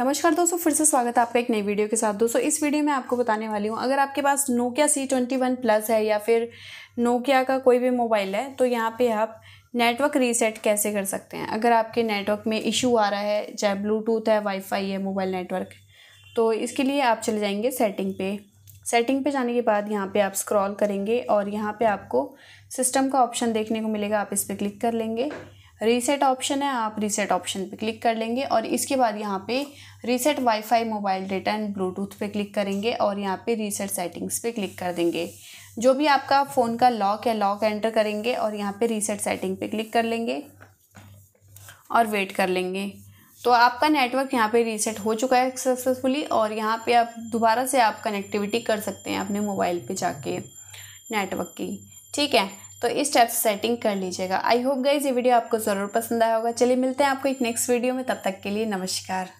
नमस्कार दोस्तों फिर से स्वागत है आपका एक नई वीडियो के साथ दोस्तों इस वीडियो में आपको बताने वाली हूँ अगर आपके पास Nokia C twenty one plus है या फिर नोकिया का कोई भी मोबाइल है तो यहाँ पे आप नेटवर्क रीसेट कैसे कर सकते हैं अगर आपके नेटवर्क में इशू आ रहा है चाहे ब्लूटूथ है वाईफाई है मोबाइल नेटवर्क तो इसके लिए आप चले जाएंगे सेटिंग पे सेटिंग पे जाने के बाद यहाँ पे आप स्क्रॉल करेंगे और यहाँ पे आपको सिस्टम का ऑप्शन देखने को मिलेगा आप इस पर क्लिक कर लेंगे रीसेट ऑप्शन है आप रीसेट ऑप्शन पे क्लिक कर लेंगे और इसके बाद यहाँ पे reset wifi mobile data and Bluetooth पे क्लिक करेंगे और यहाँ पे रीसेट सेटिंग्स पे क्लिक कर देंगे जो भी आपका फ़ोन का लॉक है लॉक एंटर करेंगे और यहाँ पे रीसेट सेटिंग पे क्लिक कर लेंगे और वेट कर लेंगे तो आपका नेटवर्क यहाँ पे रीसेट हो चुका है सक्सेसफुली और यहाँ पे आप दोबारा से आप कनेक्टिविटी कर सकते हैं अपने मोबाइल पे जाके नेटवर्क की ठीक है तो इस टाइप से सेटिंग कर लीजिएगा आई होप गाइज ये वीडियो आपको ज़रूर पसंद आया होगा चलिए मिलते हैं आपको एक नेक्स्ट वीडियो में तब तक के लिए नमस्कार